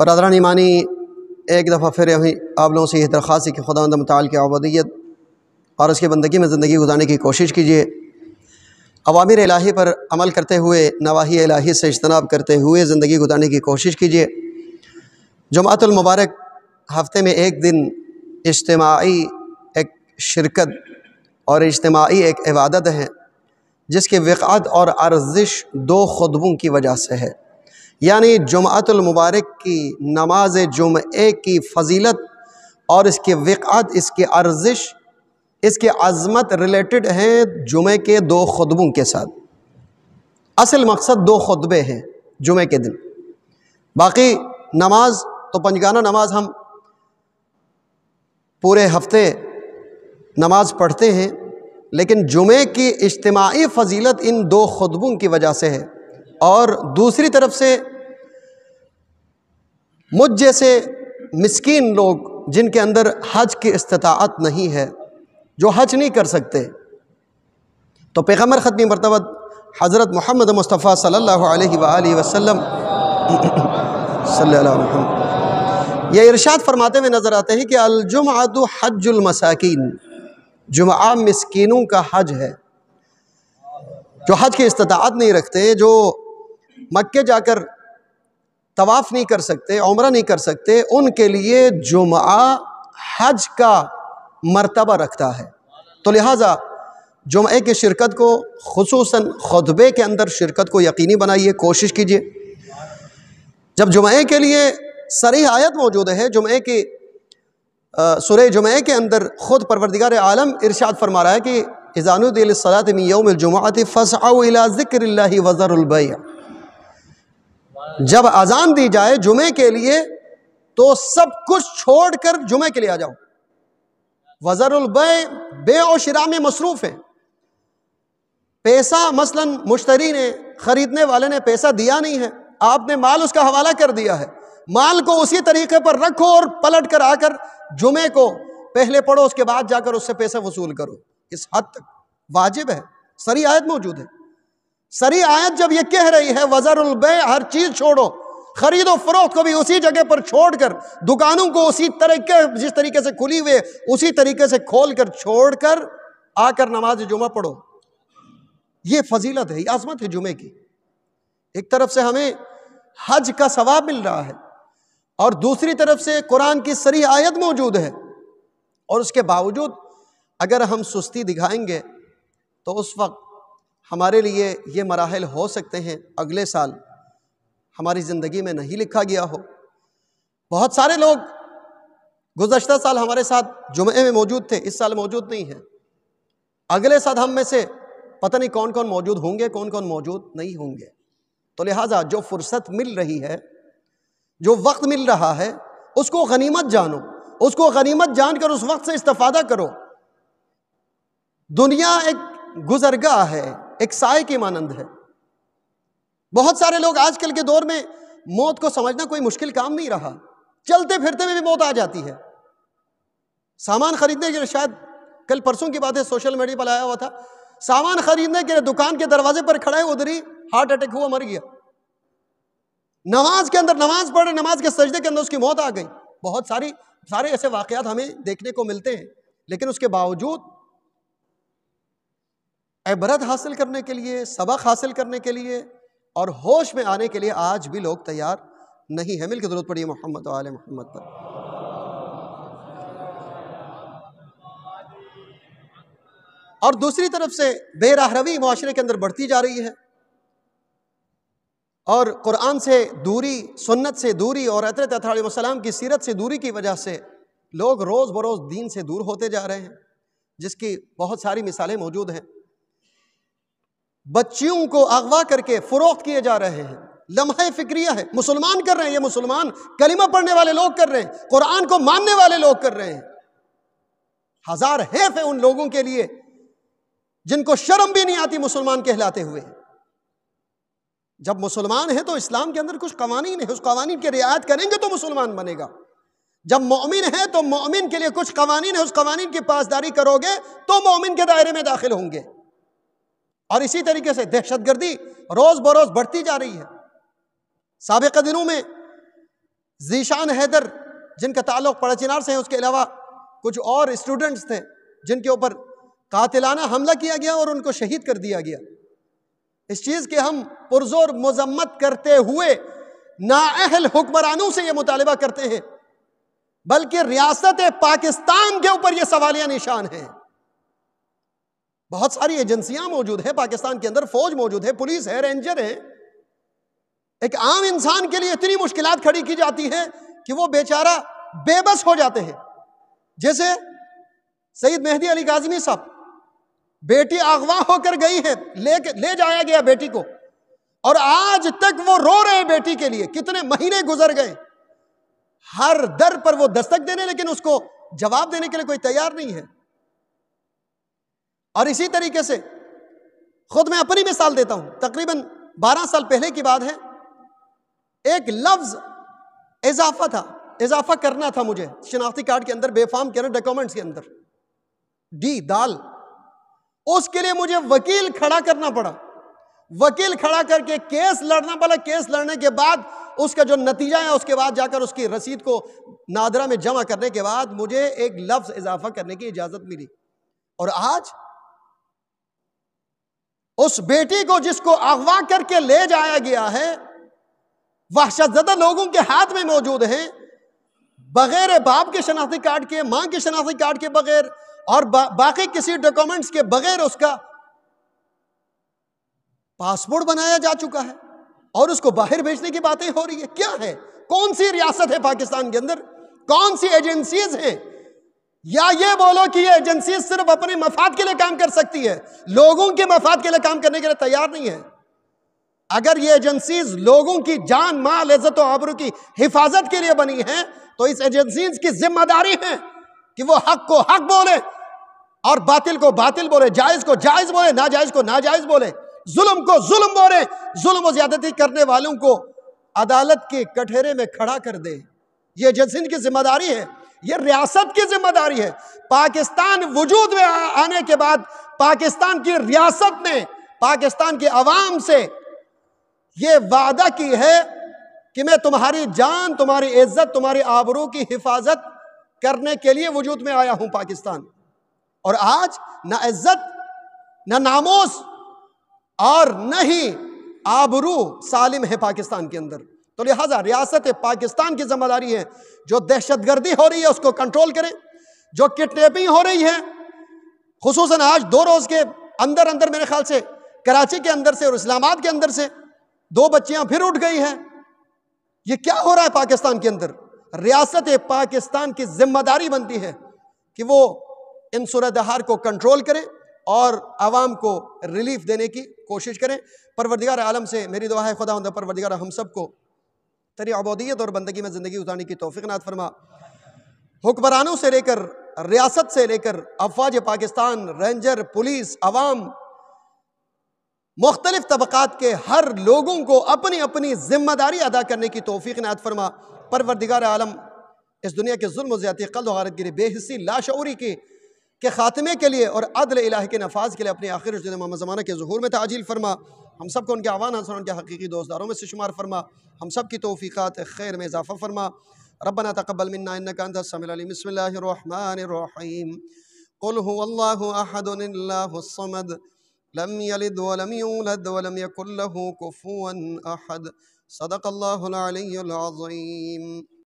बरदरान ईमानी एक दफ़ा फिर आप लोगों से यह दरख्वास्त है कि खुदा मताल की आबदीत और उसकी बंदगी में ज़िंदगी गुजारने की कोशिश कीजिए अवामिर इलाही पर अमल करते हुए नवाही इलाही से इजतनाब करते हुए ज़िंदगी गुजारने की कोशिश कीजिए जमातुलमबारक हफ़्ते में एक दिन इज्तमाही एक शिरकत और इज्तमाही एक इबादत है जिसकी वक़ात और आर्जिश दो खुतबों की वजह से है यानी जुमतुलमबारक की नमाज जुमे की फजीलत और इसके वक़ात इसके अर्जिश इसके अज़मत रिलेटेड हैं जुमे के दो खुतबों के साथ असल मकसद दो खुतबे हैं जुमे के दिन बाकी नमाज तो पंजगाना नमाज हम पूरे हफ्ते नमाज पढ़ते हैं लेकिन जुमे की इज्तमाही फजीलत इन दो खुतबों की वजह से है और दूसरी तरफ से मुझ जैसे मिसकीन लोग जिनके अंदर हज की इस्तात नहीं है जो हज नहीं कर सकते तो पैग़मर ख़तमी मरतबत हज़रत मोहम्मद मुस्तफ़ा सल्ला वसम यह इरशाद फरमाते हुए नज़र आते हैं कि अलजुमादु हजुलमसाकिन जुमा मस्किनों का हज है जो हज की इस्तात नहीं रखते जो मक्के जाकर तवाफ़ नहीं कर सकते उम्र नहीं कर सकते उनके लिए जुमा हज का मर्तबा रखता है तो लिहाजा जुमे की शिरकत को खसूस खुतबे के अंदर शिरकत को यकीनी बनाइए कोशिश कीजिए जब जुमे के लिए सरी आयत मौजूद है जुमे की सुर जुमे के अंदर ख़ुद परवरदिगार आलम इरशाद फरमा रहा है कि इज़ानुद्दीन सलात में यौम जुमात ज़िक्र वज़रबैया जब अजान दी जाए जुमे के लिए तो सब कुछ छोड़कर जुमे के लिए आ जाओ वज़रुलबे बे और शरा में मसरूफ़ है पैसा मसलन मुश्तरी ने ख़रीदने वाले ने पैसा दिया नहीं है आपने माल उसका हवाला कर दिया है माल को उसी तरीके पर रखो और पलट कर आकर जुमे को पहले पढ़ो उसके बाद जाकर उससे पैसे वसूल करो इस हद तक वाजिब है सरी आयत मौजूद है सरी आयत जब ये कह रही है वजरबे हर चीज़ छोड़ो खरीदो फरोख को भी उसी जगह पर छोड़कर दुकानों को उसी तरीके जिस तरीके से खुली हुई उसी तरीके से खोल कर छोड़ कर आकर नमाज जुमा पढ़ो ये फजीलत है आजमत है जुमे की एक तरफ से हमें हज का सवाब मिल रहा है और दूसरी तरफ से कुरान की सरी आयत मौजूद है और उसके बावजूद अगर हम सुस्ती दिखाएंगे तो उस वक्त हमारे लिए ये मराहल हो सकते हैं अगले साल हमारी ज़िंदगी में नहीं लिखा गया हो बहुत सारे लोग गुजशत साल हमारे साथ जुमे में मौजूद थे इस साल मौजूद नहीं हैं अगले साल हम में से पता नहीं कौन कौन मौजूद होंगे कौन कौन मौजूद नहीं होंगे तो लिहाजा जो फुर्सत मिल रही है जो वक्त मिल रहा है उसको गनीमत जानो उसको गनीमत जानकर उस वक्त से इस्तफादा करो दुनिया एक गुजरगाह है एक साय के मानंद है बहुत सारे लोग आजकल के दौर में मौत को समझना कोई मुश्किल काम नहीं रहा चलते फिरते में भी मौत आ जाती है सामान खरीदने के लिए शायद कल परसों की बात है सोशल मीडिया पर आया हुआ था सामान खरीदने के लिए दुकान के दरवाजे पर खड़ा है उधर ही हार्ट अटैक हुआ मर गया नमाज के अंदर नमाज पढ़ रहे नमाज के सजदे के अंदर उसकी मौत आ गई बहुत सारी सारे ऐसे वाकयात हमें देखने को मिलते हैं लेकिन उसके बावजूद इबरत हासिल करने के लिए सबक हासिल करने के लिए और होश में आने के लिए आज भी लोग तैयार नहीं है मिलकर ज़रूरत पड़ी मोहम्मद आल मोहम्मद पर और दूसरी तरफ से बेराहरवी माशरे के अंदर बढ़ती जा रही है और कुरान से दूरी सुन्नत से दूरी और अतरत अतम की सीरत से दूरी की वजह से लोग रोज़ बरोज़ दीन से दूर होते जा रहे हैं जिसकी बहुत सारी मिसालें मौजूद हैं बच्चियों को अगवा करके फ़रोख्त किए जा रहे हैं लम्हा फिक्रिया है मुसलमान कर रहे हैं ये मुसलमान कलिमा पढ़ने वाले लोग कर रहे हैं कुरान को मानने वाले लोग कर रहे हैं हजार हैफ है उन लोगों के लिए जिनको शर्म भी नहीं आती मुसलमान कहलाते हुए जब मुसलमान है तो इस्लाम के अंदर कुछ कवानीन है उस कवानीन की रियायत करेंगे तो मुसलमान बनेगा जब मोमिन है तो मोमिन के लिए कुछ कवानीन है उस कवानीन की पासदारी करोगे तो मोमिन के दायरे में दाखिल होंगे और इसी तरीके से दहशतगर्दी रोज़ बरोज़ बढ़ती जा रही है सबक दिनों में जीशान हैदर जिनका ताल्लुक पड़ा चिनार से है उसके अलावा कुछ और स्टूडेंट्स थे जिनके ऊपर कातिलाना हमला किया गया और उनको शहीद कर दिया गया इस चीज़ के हम पुरजोर मजम्मत करते हुए नाअहल हुक्मरानों से यह मुतालबा करते हैं बल्कि रियासत पाकिस्तान के ऊपर ये सवालिया निशान हैं बहुत सारी एजेंसियां मौजूद हैं पाकिस्तान के अंदर फौज मौजूद है पुलिस है रेंजर है एक आम इंसान के लिए इतनी मुश्किल खड़ी की जाती हैं कि वो बेचारा बेबस हो जाते हैं जैसे सईद मेहदी अली काजमी साहब बेटी अगवा होकर गई है ले ले जाया गया बेटी को और आज तक वो रो रहे हैं बेटी के लिए कितने महीने गुजर गए हर दर पर वो दस्तक देने लेकिन उसको जवाब देने के लिए कोई तैयार नहीं है और इसी तरीके से खुद मैं अपनी मिसाल देता हूं तकरीबन 12 साल पहले की बात है एक लफ्ज इजाफा था इजाफा करना था मुझे शिनाख्ती कार्ड के अंदर बेफाम के अंदर डॉक्यूमेंट्स के अंदर डी दाल उसके लिए मुझे वकील खड़ा करना पड़ा वकील खड़ा करके केस लड़ना पड़ा केस लड़ने के बाद उसका जो नतीजा है उसके बाद जाकर उसकी रसीद को नादरा में जमा करने के बाद मुझे एक लफ्ज़ इजाफा करने की इजाज़त मिली और आज उस बेटी को जिसको अगवा करके ले जाया गया है वह शदा लोगों के हाथ में मौजूद है बगैर बाप के शनाख्ती कार्ड के माँ के शनाख्ती कार्ड के बगैर और बा, बाकी किसी डॉक्यूमेंट्स के बगैर उसका पासपोर्ट बनाया जा चुका है और उसको बाहर भेजने की बातें हो रही है क्या है कौन सी रियासत है पाकिस्तान के अंदर कौन सी एजेंसीज हैं या ये बोलो कि ये एजेंसी सिर्फ अपने मफाद के लिए काम कर सकती है लोगों के मफाद के लिए काम करने के लिए तैयार नहीं है अगर ये एजेंसी लोगों की जान माल इज्जत आबरू की हिफाजत के लिए बनी है तो इस एजेंसी की जिम्मेदारी है कि वो हक को हक बोले और बातिल को बातिल बोले जायज को जायज बोले नाजायज को नाजायज बोले जुल्म को जुल्म बोले जुल्म ज्यादती करने वालों को अदालत के कठेरे में खड़ा कर दे ये एजेंसी की जिम्मेदारी है ये रियासत की जिम्मेदारी है पाकिस्तान वजूद में आने के बाद पाकिस्तान की रियासत ने पाकिस्तान की आवाम से ये वादा की है कि मैं तुम्हारी जान तुम्हारी इज्जत तुम्हारी आबरू की हिफाजत करने के लिए वजूद में आया हूं पाकिस्तान और आज ना इज्जत ना नामोस और न ही आबरू सालिम है पाकिस्तान के अंदर तो लिहाजा रियासत पाकिस्तान की जिम्मेदारी है जो दहशत गर्दी हो रही है उसको कंट्रोल करें जो किडनेपिंग हो रही है खसूस आज दो रोज़ के अंदर अंदर मेरे ख्याल से कराची के अंदर से और इस्लामाबाद के अंदर से दो बच्चियां फिर उठ गई हैं ये क्या हो रहा है पाकिस्तान के अंदर रियासत पाकिस्तान की जिम्मेदारी बनती है कि वो इन सूरतहार को कंट्रोल करें और आवाम को रिलीफ देने की कोशिश करें परवरदिगार आलम से मेरी दुआ है खुदा परवरदिगार हम सबको तेरी अबोदियत और बंदगी में ज़िंदगी गुजारने की तोफ़ी नात फरमा हुक्मरानों से लेकर रियासत से लेकर अफवाज पाकिस्तान रेंजर पुलिस अवाम मुख्तलिफ तबक़ात के हर लोगों को अपनी अपनी जिम्मेदारी अदा करने की तोफ़ी नात फरमा परवरदिगार आलम इस दुनिया के जुल्म ज़्यादा कल गिरी बेहसी लाशौरी की के ख़ात्मे के लिए और अदल इलाह के नफाज के लिए अपने आखिर मामा ज़माना के जहूर में तजील फरमा हम सब को उनके आवान हंसर उनके हकीकी दोस्तारों में से शुमार फरमा हम सब की तोफ़ीक़ात खैर में इजाफ़ा फरमा रबना तकबल मिन्नाकानसमीम لم يلد ولم يولد ولم يكن له كفوا صدق الله العلي العظيم